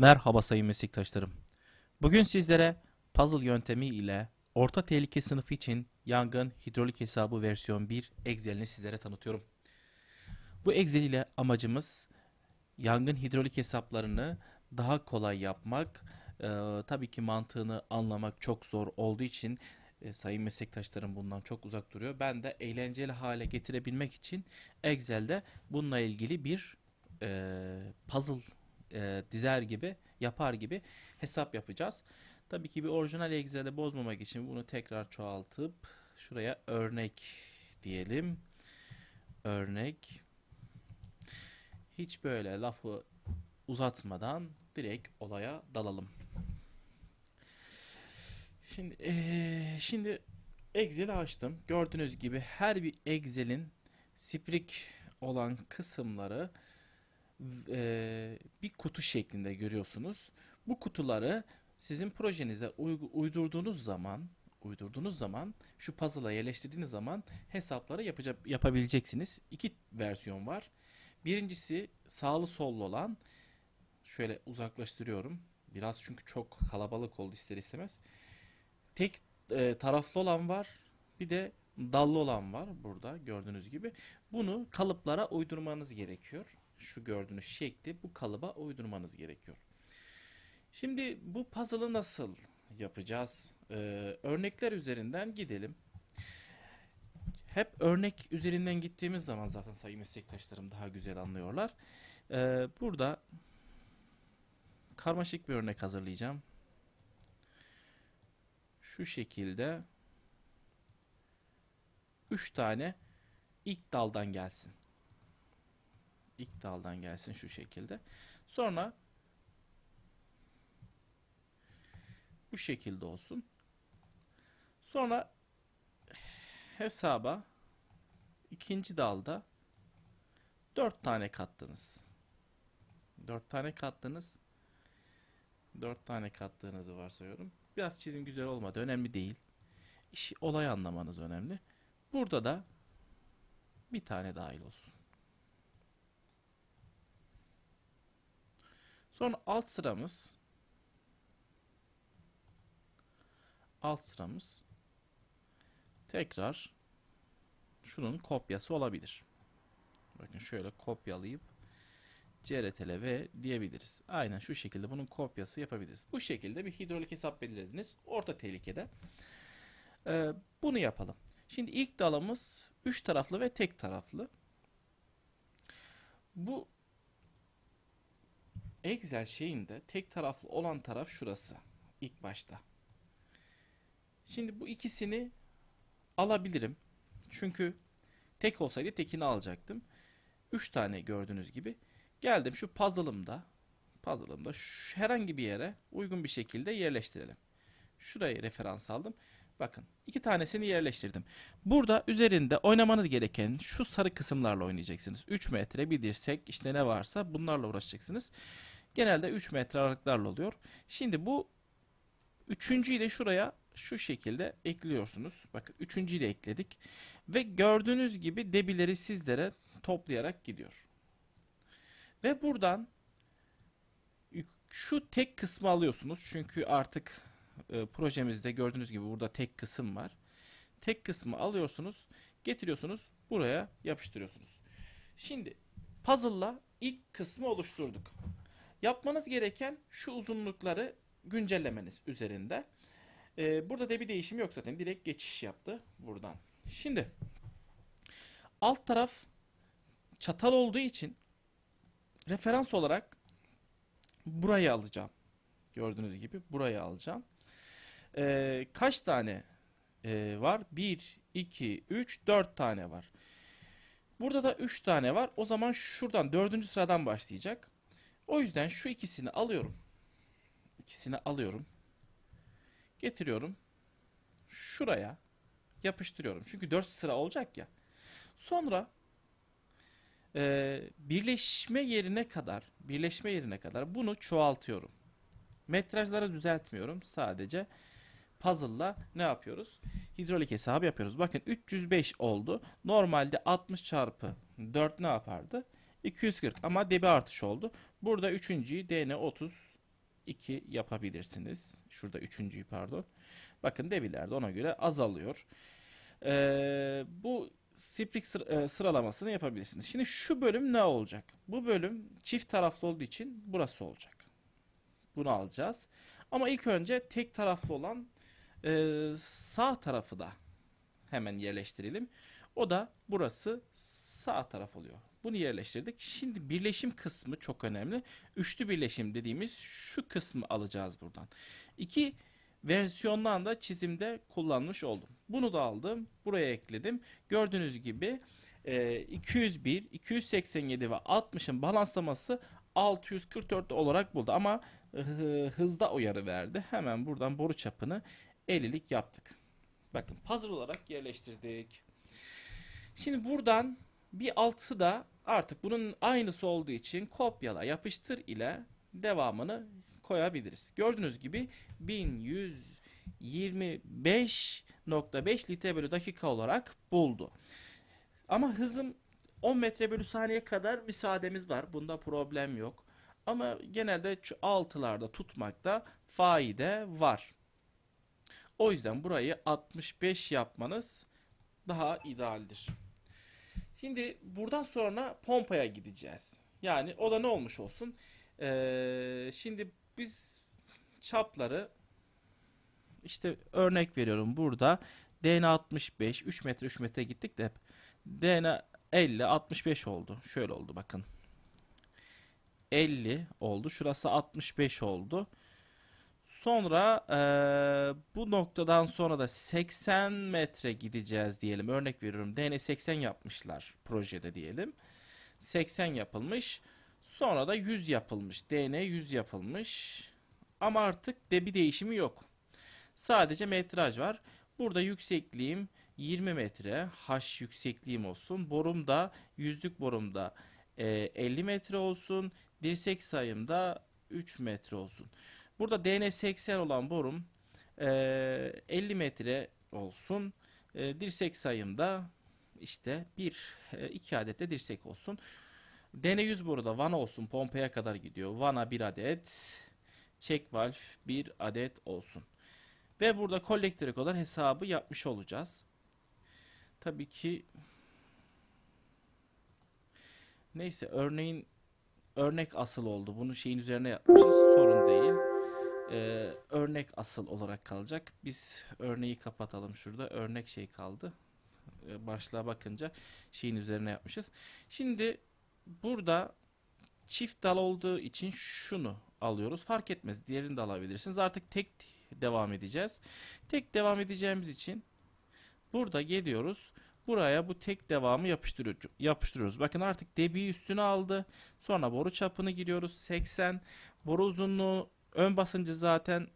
Merhaba sayın meslektaşlarım. Bugün sizlere puzzle yöntemi ile orta tehlike sınıfı için yangın hidrolik hesabı versiyon 1 Excel'ini sizlere tanıtıyorum. Bu Excel ile amacımız yangın hidrolik hesaplarını daha kolay yapmak. Ee, tabii ki mantığını anlamak çok zor olduğu için e, sayın meslektaşlarım bundan çok uzak duruyor. Ben de eğlenceli hale getirebilmek için Excel'de bununla ilgili bir e, puzzle e, dizer gibi yapar gibi hesap yapacağız. Tabii ki bir orijinal Excel'de bozmamak için bunu tekrar çoğaltıp şuraya örnek diyelim. Örnek. Hiç böyle lafı uzatmadan direkt olaya dalalım. Şimdi ee, şimdi Excel'i açtım. Gördüğünüz gibi her bir Excel'in sprik olan kısımları e, bir kutu şeklinde görüyorsunuz. Bu kutuları sizin projenize uydurduğunuz zaman uydurduğunuz zaman şu puzzle'a yerleştirdiğiniz zaman hesapları yapacak, yapabileceksiniz. İki versiyon var. Birincisi sağlı sollu olan şöyle uzaklaştırıyorum. Biraz çünkü çok kalabalık oldu ister istemez. Tek e, taraflı olan var. Bir de dallı olan var burada gördüğünüz gibi. Bunu kalıplara uydurmanız gerekiyor şu gördüğünüz şekli bu kalıba uydurmanız gerekiyor. Şimdi bu puzzle'ı nasıl yapacağız? Ee, örnekler üzerinden gidelim. Hep örnek üzerinden gittiğimiz zaman zaten sayı meslektaşlarım daha güzel anlıyorlar. Ee, burada karmaşık bir örnek hazırlayacağım. Şu şekilde 3 tane ilk daldan gelsin ilk daldan gelsin şu şekilde. Sonra bu şekilde olsun. Sonra hesaba ikinci dalda 4 tane kattınız. 4 tane kattınız. 4 tane kattığınızı varsayıyorum. Biraz çizim güzel olmadı. Önemli değil. İş, olay anlamanız önemli. Burada da bir tane dahil olsun. Son alt sıramız alt sıramız tekrar şunun kopyası olabilir. Bakın şöyle kopyalayıp CRTL ve diyebiliriz. Aynen şu şekilde bunun kopyası yapabiliriz. Bu şekilde bir hidrolik hesap belirlediniz. Orta tehlikede. Ee, bunu yapalım. Şimdi ilk dalımız 3 taraflı ve tek taraflı. Bu Excel şeyinde tek taraflı olan taraf şurası. ilk başta. Şimdi bu ikisini alabilirim. Çünkü tek olsaydı tekini alacaktım. 3 tane gördüğünüz gibi. Geldim şu puzzle'ımda puzzle'ımda herhangi bir yere uygun bir şekilde yerleştirelim. Şurayı referans aldım. Bakın iki tanesini yerleştirdim. Burada üzerinde oynamanız gereken şu sarı kısımlarla oynayacaksınız. 3 metre bir dirsek işte ne varsa bunlarla uğraşacaksınız. Genelde 3 metre aralıklarla oluyor. Şimdi bu üçüncüyü de şuraya şu şekilde ekliyorsunuz. Bakın üçüncüyü de ekledik. Ve gördüğünüz gibi debileri sizlere toplayarak gidiyor. Ve buradan şu tek kısmı alıyorsunuz. Çünkü artık e, projemizde gördüğünüz gibi burada tek kısım var. Tek kısmı alıyorsunuz, getiriyorsunuz, buraya yapıştırıyorsunuz. Şimdi puzzle'la ilk kısmı oluşturduk. Yapmanız gereken şu uzunlukları güncellemeniz üzerinde. Ee, burada da bir değişim yok zaten. Direkt geçiş yaptı buradan. Şimdi alt taraf çatal olduğu için referans olarak burayı alacağım. Gördüğünüz gibi burayı alacağım. Ee, kaç tane e, var? 1, 2, 3, 4 tane var. Burada da 3 tane var. O zaman şuradan 4. sıradan başlayacak. O yüzden şu ikisini alıyorum. İkisini alıyorum. Getiriyorum. Şuraya yapıştırıyorum. Çünkü 4 sıra olacak ya. Sonra e, birleşme yerine kadar birleşme yerine kadar bunu çoğaltıyorum. Metrajlara düzeltmiyorum. Sadece puzzle'la ne yapıyoruz? Hidrolik hesabı yapıyoruz. Bakın 305 oldu. Normalde 60 çarpı 4 ne yapardı? 240 ama debi artış oldu. Burada üçüncüyü DN 32 yapabilirsiniz. Şurada üçüncüyü pardon. Bakın debilerde ona göre azalıyor. Ee, bu Sprik e, sıralamasını yapabilirsiniz. Şimdi şu bölüm ne olacak? Bu bölüm çift taraflı olduğu için burası olacak. Bunu alacağız. Ama ilk önce tek taraflı olan e, sağ tarafı da hemen yerleştirelim. O da burası sağ taraf oluyor. Bunu yerleştirdik. Şimdi birleşim kısmı çok önemli. Üçlü birleşim dediğimiz şu kısmı alacağız buradan. İki versiyondan da çizimde kullanmış oldum. Bunu da aldım. Buraya ekledim. Gördüğünüz gibi 201, e, 287 ve 60'ın balanslaması 644 olarak buldu. Ama hızda uyarı verdi. Hemen buradan boru çapını 50'lik yaptık. Bakın puzzle olarak yerleştirdik. Şimdi buradan bir altı da artık bunun aynısı olduğu için kopyala yapıştır ile devamını koyabiliriz. Gördüğünüz gibi 1125.5 litre bölü dakika olarak buldu. Ama hızım 10 metre bölü saniye kadar müsaademiz var. Bunda problem yok. Ama genelde altılarda tutmakta faide var. O yüzden burayı 65 yapmanız daha idealdir. Şimdi buradan sonra pompaya gideceğiz. Yani o da ne olmuş olsun. Ee, şimdi biz çapları işte örnek veriyorum burada DNA 65 3 metre 3 metre gittik de hep DNA 50 65 oldu. Şöyle oldu bakın. 50 oldu. Şurası 65 oldu. Sonra e, bu noktadan sonra da 80 metre gideceğiz diyelim. Örnek veriyorum DNA 80 yapmışlar projede diyelim. 80 yapılmış. Sonra da 100 yapılmış. DNA 100 yapılmış. Ama artık debi değişimi yok. Sadece metraj var. Burada yüksekliğim 20 metre. H yüksekliğim olsun. Borumda yüzlük borumda e, 50 metre olsun. Dirsek sayım da 3 metre olsun. Burada DN80 olan borum e, 50 metre olsun. E, dirsek sayımda işte 1 2 e, adet de dirsek olsun. DN100 burada vana olsun. Pompaya kadar gidiyor. Vana 1 adet. Check valve 1 adet olsun. Ve burada kolektörü kadar hesabı yapmış olacağız. Tabii ki Neyse örneğin örnek asıl oldu. Bunu şeyin üzerine yapmışız. Sorun değil. Ee, örnek asıl olarak kalacak. Biz örneği kapatalım şurada. Örnek şey kaldı. Ee, başlığa bakınca şeyin üzerine yapmışız. Şimdi burada çift dal olduğu için şunu alıyoruz. Fark etmez. Diğerini de alabilirsiniz. Artık tek devam edeceğiz. Tek devam edeceğimiz için burada geliyoruz. Buraya bu tek devamı yapıştırıyoruz. Bakın artık debi üstüne aldı. Sonra boru çapını giriyoruz. 80. Boru uzunluğu Ön basıncı zaten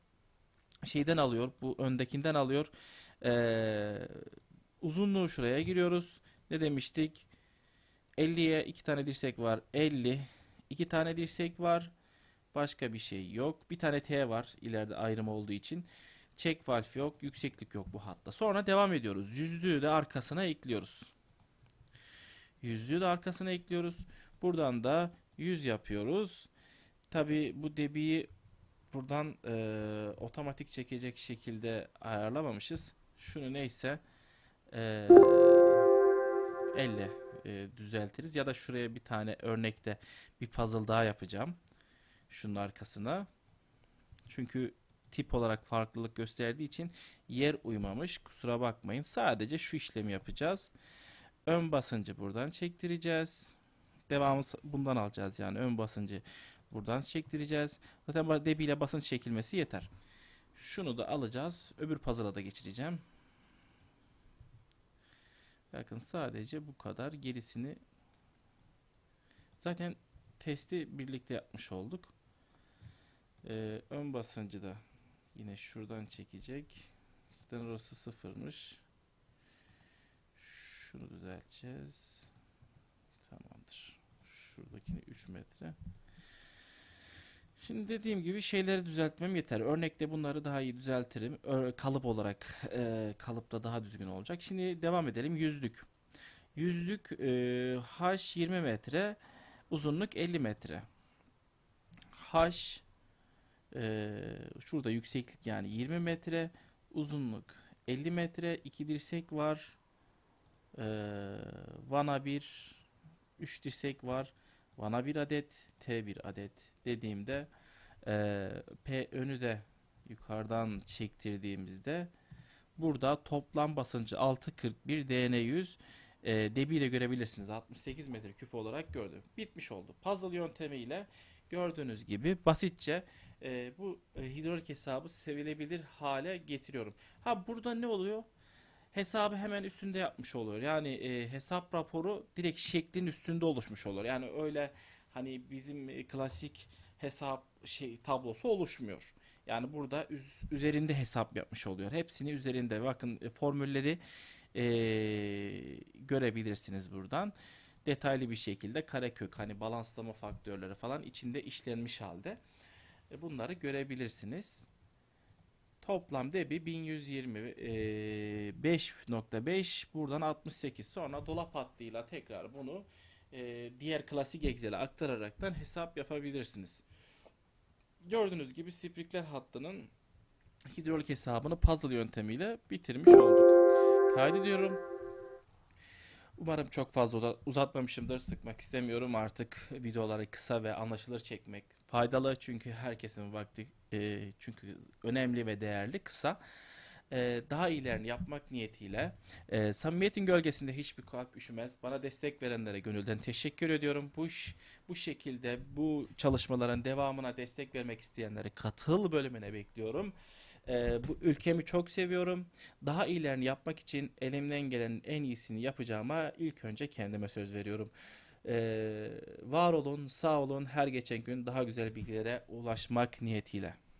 şeyden alıyor. Bu öndekinden alıyor. Ee, uzunluğu şuraya giriyoruz. Ne demiştik? 50'ye 2 tane dirsek var. 50. 2 tane dirsek var. Başka bir şey yok. Bir tane T var ileride ayrım olduğu için. Çek valf yok. Yükseklik yok bu hatta. Sonra devam ediyoruz. Yüzlüğü de arkasına ekliyoruz. Yüzlüğü de arkasına ekliyoruz. Buradan da 100 yapıyoruz. Tabi bu debiyi buradan e, otomatik çekecek şekilde ayarlamamışız. Şunu neyse e, elle e, düzeltiriz ya da şuraya bir tane örnekte bir puzzle daha yapacağım. Şunun arkasına. Çünkü tip olarak farklılık gösterdiği için yer uymamış. Kusura bakmayın. Sadece şu işlemi yapacağız. Ön basıncı buradan çektireceğiz. Devamı bundan alacağız yani ön basıncı Buradan çektireceğiz. Zaten debiyle basınç çekilmesi yeter. Şunu da alacağız. Öbür puzzle'a da geçireceğim. Bakın sadece bu kadar. Gerisini zaten testi birlikte yapmış olduk. Ee, ön basıncı da yine şuradan çekecek. Zaten orası sıfırmış. Şunu düzelteceğiz. Tamamdır. Şuradakini 3 metre. Şimdi dediğim gibi şeyleri düzeltmem yeter. Örnekte bunları daha iyi düzeltirim. kalıp olarak e, kalıpta daha düzgün olacak. Şimdi devam edelim. Yüzlük. Yüzlük e, h 20 metre, uzunluk 50 metre. H e, şurada yükseklik yani 20 metre, uzunluk 50 metre, iki dirsek var. E, vana 1, 3 dirsek var. Vana 1 adet, T 1 adet dediğimde e, P önü de yukarıdan çektirdiğimizde burada toplam basıncı 641 DN100 e, debiyle görebilirsiniz. 68 metreküp olarak gördü Bitmiş oldu. Puzzle yöntemiyle gördüğünüz gibi basitçe e, bu e, hidrolik hesabı sevilebilir hale getiriyorum. Ha burada ne oluyor? Hesabı hemen üstünde yapmış oluyor. Yani e, hesap raporu direkt şeklin üstünde oluşmuş olur. Yani öyle hani bizim e, klasik hesap şey tablosu oluşmuyor. Yani burada üz, üzerinde hesap yapmış oluyor. Hepsini üzerinde. Bakın e, formülleri e, görebilirsiniz buradan. Detaylı bir şekilde karekök hani balanslama faktörleri falan içinde işlenmiş halde. E, bunları görebilirsiniz. Toplam debi 1125.5 e, buradan 68 sonra dolap hattıyla tekrar bunu e, diğer klasik Excel'e aktararaktan hesap yapabilirsiniz. Gördüğünüz gibi Sprikler hattının hidrolik hesabını puzzle yöntemiyle bitirmiş olduk. Kaydediyorum. Umarım çok fazla uzatmamışımdır. Sıkmak istemiyorum artık videoları kısa ve anlaşılır çekmek faydalı çünkü herkesin vakti e, çünkü önemli ve değerli kısa. E, daha iyilerini yapmak niyetiyle e, samimiyetin gölgesinde hiçbir kalp üşümez. Bana destek verenlere gönülden teşekkür ediyorum. Bu bu şekilde bu çalışmaların devamına destek vermek isteyenleri katıl bölümüne bekliyorum. E, bu ülkemi çok seviyorum. Daha iyilerini yapmak için elimden gelen en iyisini yapacağıma ilk önce kendime söz veriyorum. Ee, var olun, sağ olun. Her geçen gün daha güzel bilgilere ulaşmak niyetiyle.